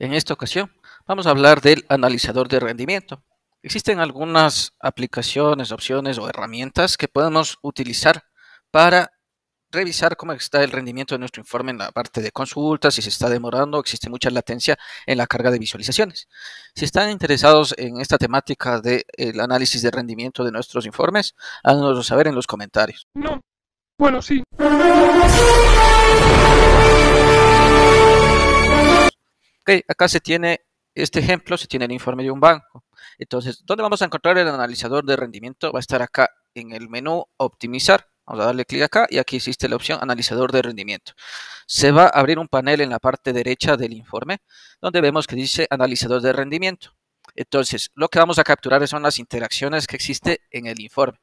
En esta ocasión vamos a hablar del analizador de rendimiento. Existen algunas aplicaciones, opciones o herramientas que podemos utilizar para revisar cómo está el rendimiento de nuestro informe en la parte de consultas, si se está demorando, existe mucha latencia en la carga de visualizaciones. Si están interesados en esta temática del análisis de rendimiento de nuestros informes, háganoslo saber en los comentarios. No. Bueno, sí. acá se tiene este ejemplo, se tiene el informe de un banco. Entonces, ¿dónde vamos a encontrar el analizador de rendimiento? Va a estar acá en el menú optimizar. Vamos a darle clic acá y aquí existe la opción analizador de rendimiento. Se va a abrir un panel en la parte derecha del informe donde vemos que dice analizador de rendimiento. Entonces, lo que vamos a capturar son las interacciones que existe en el informe.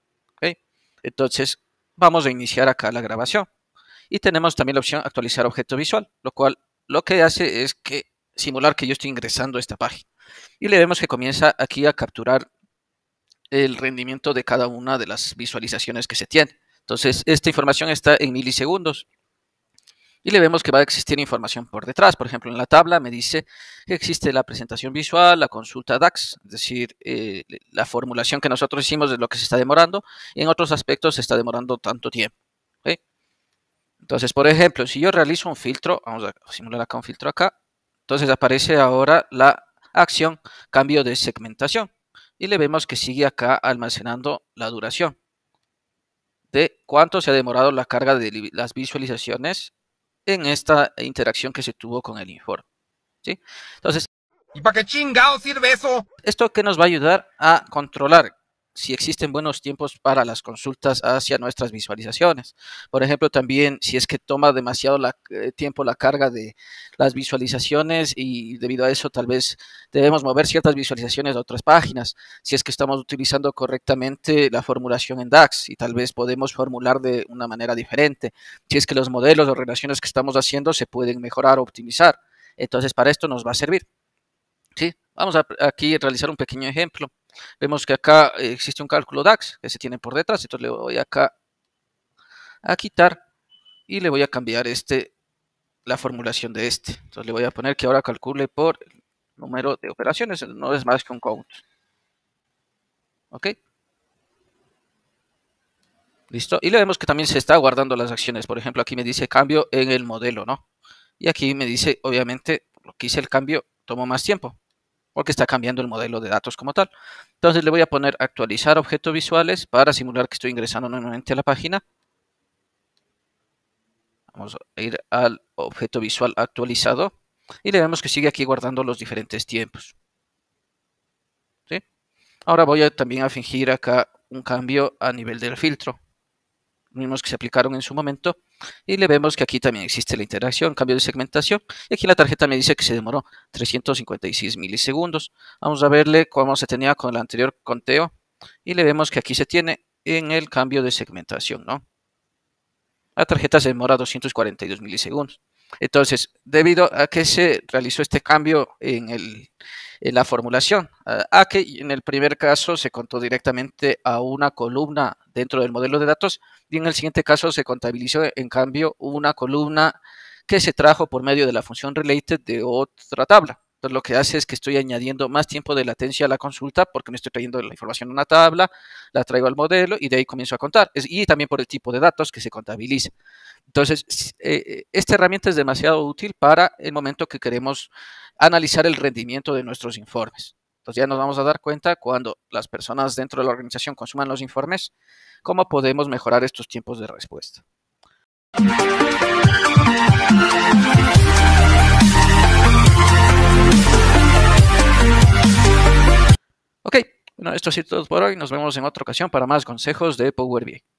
Entonces, vamos a iniciar acá la grabación. Y tenemos también la opción actualizar objeto visual, lo cual lo que hace es que simular que yo estoy ingresando a esta página. Y le vemos que comienza aquí a capturar el rendimiento de cada una de las visualizaciones que se tiene. Entonces, esta información está en milisegundos. Y le vemos que va a existir información por detrás. Por ejemplo, en la tabla me dice que existe la presentación visual, la consulta DAX, es decir, eh, la formulación que nosotros hicimos de lo que se está demorando. Y en otros aspectos se está demorando tanto tiempo. Entonces, por ejemplo, si yo realizo un filtro, vamos a simular acá un filtro acá. Entonces aparece ahora la acción cambio de segmentación y le vemos que sigue acá almacenando la duración de cuánto se ha demorado la carga de las visualizaciones en esta interacción que se tuvo con el informe. ¿sí? Entonces, ¿y para qué chingado sirve eso? Esto que nos va a ayudar a controlar si existen buenos tiempos para las consultas hacia nuestras visualizaciones. Por ejemplo, también si es que toma demasiado eh, tiempo la carga de las visualizaciones y debido a eso tal vez debemos mover ciertas visualizaciones a otras páginas, si es que estamos utilizando correctamente la formulación en DAX y tal vez podemos formular de una manera diferente, si es que los modelos o relaciones que estamos haciendo se pueden mejorar o optimizar. Entonces, para esto nos va a servir. ¿Sí? Vamos a aquí realizar un pequeño ejemplo. Vemos que acá eh, existe un cálculo DAX que se tiene por detrás, entonces le voy acá a quitar y le voy a cambiar este la formulación de este. Entonces le voy a poner que ahora calcule por número de operaciones, no es más que un count. ¿Ok? ¿Listo? Y le vemos que también se está guardando las acciones. Por ejemplo, aquí me dice cambio en el modelo, ¿no? Y aquí me dice, obviamente, lo que hice el cambio, tomó más tiempo porque está cambiando el modelo de datos como tal. Entonces le voy a poner actualizar objetos visuales para simular que estoy ingresando nuevamente a la página. Vamos a ir al objeto visual actualizado y le vemos que sigue aquí guardando los diferentes tiempos. Ahora voy también a fingir acá un cambio a nivel del filtro mismos que se aplicaron en su momento, y le vemos que aquí también existe la interacción, cambio de segmentación, y aquí la tarjeta me dice que se demoró 356 milisegundos. Vamos a verle cómo se tenía con el anterior conteo, y le vemos que aquí se tiene en el cambio de segmentación, ¿no? La tarjeta se demora 242 milisegundos. Entonces, debido a que se realizó este cambio en, en la formulación, a que en el primer caso se contó directamente a una columna dentro del modelo de datos y en el siguiente caso se contabilizó en cambio una columna que se trajo por medio de la función related de otra tabla. Entonces lo que hace es que estoy añadiendo más tiempo de latencia a la consulta porque no estoy trayendo la información en una tabla, la traigo al modelo y de ahí comienzo a contar. y también por el tipo de datos que se contabiliza. Entonces, eh, eh, esta herramienta es demasiado útil para el momento que queremos analizar el rendimiento de nuestros informes. Entonces ya nos vamos a dar cuenta cuando las personas dentro de la organización consuman los informes, cómo podemos mejorar estos tiempos de respuesta. esto sido todo por hoy. Nos vemos en otra ocasión para más consejos de Power BI.